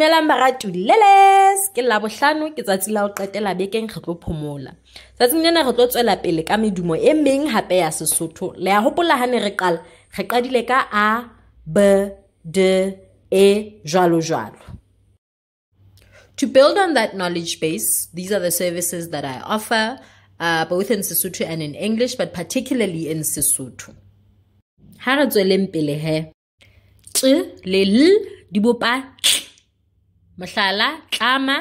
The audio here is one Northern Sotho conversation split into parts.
ke ke tsatsi la qetela bekeng re tlo phomola. re tlo tswela pele ka medumo e meng hape ya Sesotho. Le hopola ha ne re qala re qadile ka A, B, D, E To build on that knowledge base, these are the services that I offer, uh, both in Sesotho and in English, but particularly in Sesotho. Ha re tsweleng pele he. T le L di bopa Mohlala, tlama,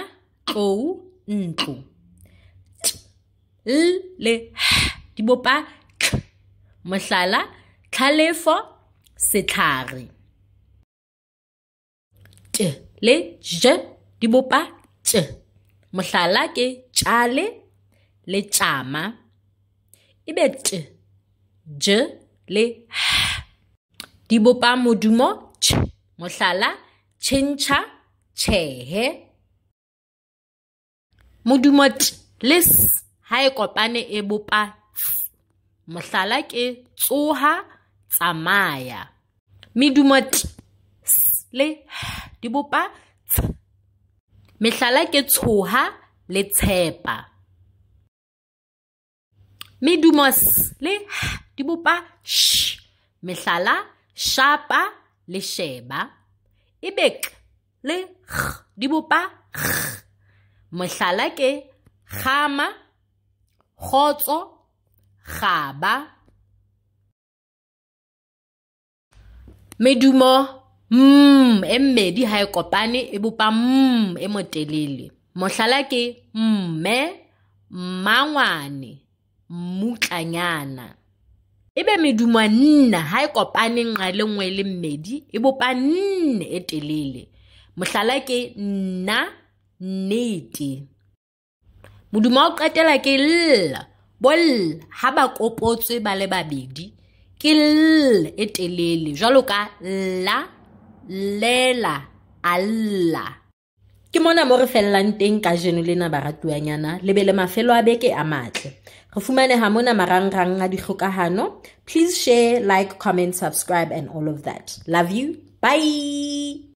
tlou, ntlo. T, l le h di bopa k. Mohlala, tlhalefo, sehlare. T le j di bopa t. Mohlala ke tjale le tjama. Ebe t, j le h di bopa modumo ch. Mohlala, tjhentjha tjhehe. Modumo t le s ha e kopane e bopa ts. Mohlala ke tsoha, tsamaya. Medumo t, s le h di bopa ts. Mehlala ke tshoha le tshepa. Medumo s le h di bopa sh. Mehlala, shapa le sheba. Ebe k le g di bopa g. Mohlala ke kgama, kgotso, kgaba. Medumo mm e mmedi ha e kopane e bopa mm e motelele. Mohlala ke mme, mmangwane, mmutlanyana. Ebe medumo nna ha e kopane nqa le nngwe le mmedi e bopa nne e telele. mohlala ke nna nnete moduma o qetela ke l boll ha ba kopotswe ba le babedi ke l e telele jwalo ka la lela alla ke mona mo re fellang teng ka jeno lena baratuanyana le be le mafelo a beke a matle re fumaneha mona marangrang a dikgokahano please share like comment subscribe and all of that love you bye